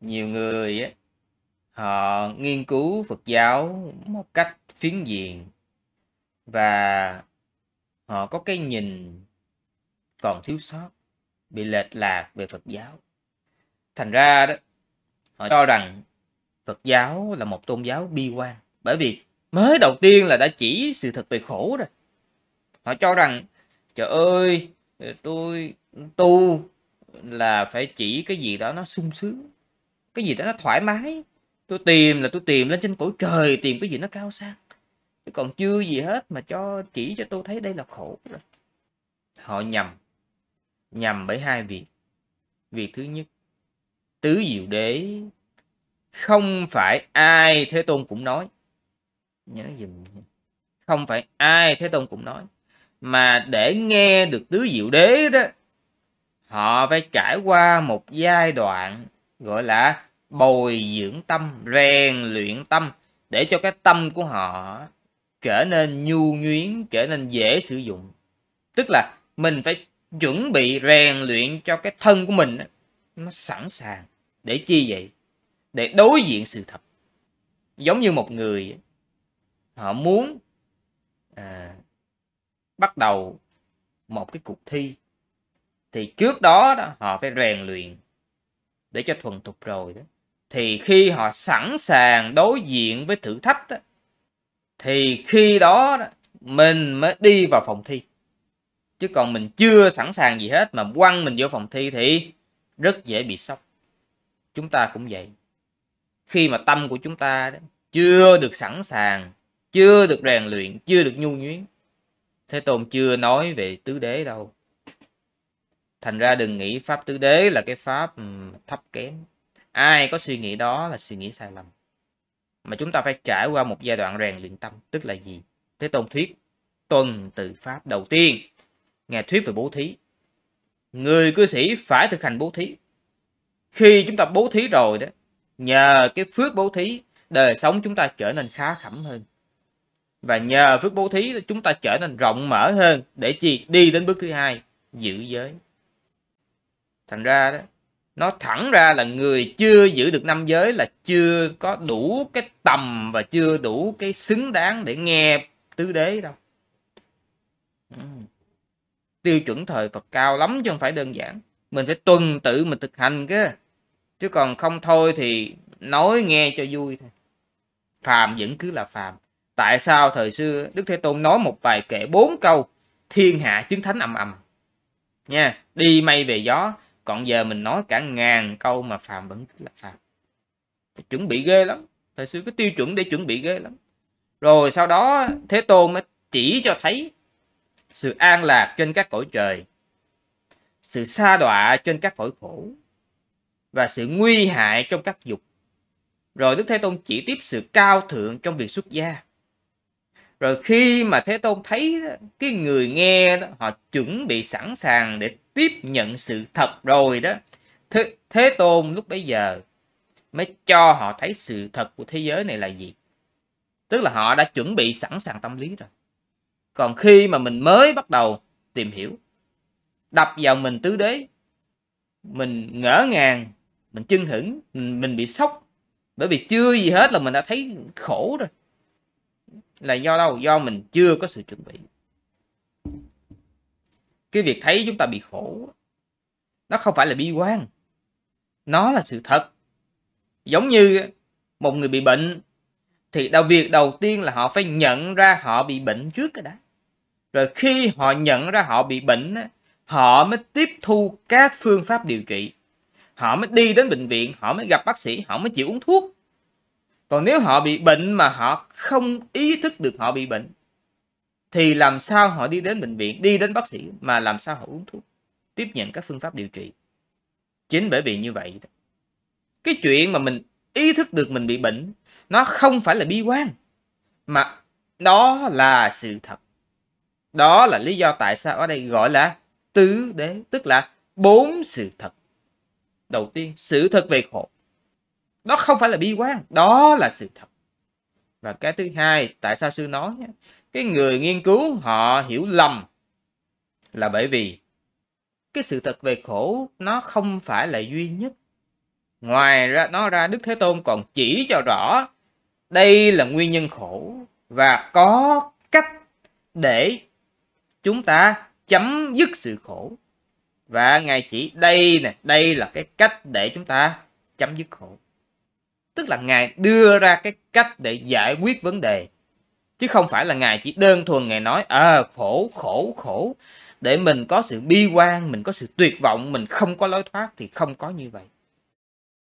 nhiều người ấy, họ nghiên cứu Phật giáo một cách phiến diện và họ có cái nhìn còn thiếu sót bị lệch lạc về Phật giáo thành ra đó họ cho rằng Phật giáo là một tôn giáo bi quan bởi vì mới đầu tiên là đã chỉ sự thật về khổ rồi họ cho rằng trời ơi tôi tu là phải chỉ cái gì đó nó sung sướng cái gì đó nó thoải mái tôi tìm là tôi tìm lên trên cõi trời tìm cái gì nó cao sang còn chưa gì hết mà cho chỉ cho tôi thấy đây là khổ họ nhầm nhầm bởi hai việc việc thứ nhất tứ diệu đế không phải ai thế tôn cũng nói nhớ dùm không phải ai thế tôn cũng nói mà để nghe được tứ diệu đế đó họ phải trải qua một giai đoạn gọi là bồi dưỡng tâm rèn luyện tâm để cho cái tâm của họ trở nên nhu nhuyến trở nên dễ sử dụng tức là mình phải chuẩn bị rèn luyện cho cái thân của mình nó sẵn sàng để chi vậy để đối diện sự thật giống như một người họ muốn à, bắt đầu một cái cuộc thi thì trước đó, đó họ phải rèn luyện để cho thuần thục rồi đó thì khi họ sẵn sàng đối diện với thử thách đó, thì khi đó, đó mình mới đi vào phòng thi chứ còn mình chưa sẵn sàng gì hết mà quăng mình vô phòng thi thì rất dễ bị sốc chúng ta cũng vậy khi mà tâm của chúng ta đó, chưa được sẵn sàng chưa được rèn luyện chưa được nhu nhuyễn thế tôn chưa nói về tứ đế đâu thành ra đừng nghĩ pháp tứ đế là cái pháp thấp kém ai có suy nghĩ đó là suy nghĩ sai lầm mà chúng ta phải trải qua một giai đoạn rèn luyện tâm tức là gì thế tôn thuyết tuần từ pháp đầu tiên ngài thuyết về bố thí người cư sĩ phải thực hành bố thí khi chúng ta bố thí rồi đó nhờ cái phước bố thí đời sống chúng ta trở nên khá khẩm hơn và nhờ phước bố thí chúng ta trở nên rộng mở hơn để chi đi đến bước thứ hai giữ giới thành ra đó nó thẳng ra là người chưa giữ được năm giới là chưa có đủ cái tầm và chưa đủ cái xứng đáng để nghe tứ đế đâu ừ. tiêu chuẩn thời Phật cao lắm chứ không phải đơn giản mình phải tuần tự mình thực hành cơ chứ còn không thôi thì nói nghe cho vui thôi phàm vẫn cứ là phàm tại sao thời xưa Đức Thế Tôn nói một bài kệ bốn câu thiên hạ chứng thánh ầm ầm nha đi mây về gió còn giờ mình nói cả ngàn câu mà phàm vẫn là phàm phải chuẩn bị ghê lắm thời xưa có tiêu chuẩn để chuẩn bị ghê lắm rồi sau đó thế tôn mới chỉ cho thấy sự an lạc trên các cõi trời sự xa đọa trên các cõi khổ và sự nguy hại trong các dục rồi đức thế tôn chỉ tiếp sự cao thượng trong việc xuất gia rồi khi mà thế tôn thấy cái người nghe đó, họ chuẩn bị sẵn sàng để tiếp nhận sự thật rồi đó thế, thế tôn lúc bấy giờ mới cho họ thấy sự thật của thế giới này là gì tức là họ đã chuẩn bị sẵn sàng tâm lý rồi còn khi mà mình mới bắt đầu tìm hiểu đập vào mình tứ đế mình ngỡ ngàng mình chưng hửng mình bị sốc bởi vì chưa gì hết là mình đã thấy khổ rồi là do đâu do mình chưa có sự chuẩn bị cái việc thấy chúng ta bị khổ nó không phải là bi quan nó là sự thật giống như một người bị bệnh thì đầu việc đầu tiên là họ phải nhận ra họ bị bệnh trước cái đã rồi khi họ nhận ra họ bị bệnh họ mới tiếp thu các phương pháp điều trị họ mới đi đến bệnh viện họ mới gặp bác sĩ họ mới chịu uống thuốc còn nếu họ bị bệnh mà họ không ý thức được họ bị bệnh thì làm sao họ đi đến bệnh viện, đi đến bác sĩ mà làm sao họ uống thuốc, tiếp nhận các phương pháp điều trị. Chính bởi vì như vậy cái chuyện mà mình ý thức được mình bị bệnh nó không phải là bi quan mà đó là sự thật. Đó là lý do tại sao ở đây gọi là tứ đế, tức là bốn sự thật. Đầu tiên, sự thật về khổ đó không phải là bi quan đó là sự thật và cái thứ hai tại sao sư nói cái người nghiên cứu họ hiểu lầm là bởi vì cái sự thật về khổ nó không phải là duy nhất ngoài ra nó ra đức thế tôn còn chỉ cho rõ đây là nguyên nhân khổ và có cách để chúng ta chấm dứt sự khổ và ngài chỉ đây nè đây là cái cách để chúng ta chấm dứt khổ tức là ngài đưa ra cái cách để giải quyết vấn đề chứ không phải là ngài chỉ đơn thuần ngài nói ờ à, khổ khổ khổ để mình có sự bi quan mình có sự tuyệt vọng mình không có lối thoát thì không có như vậy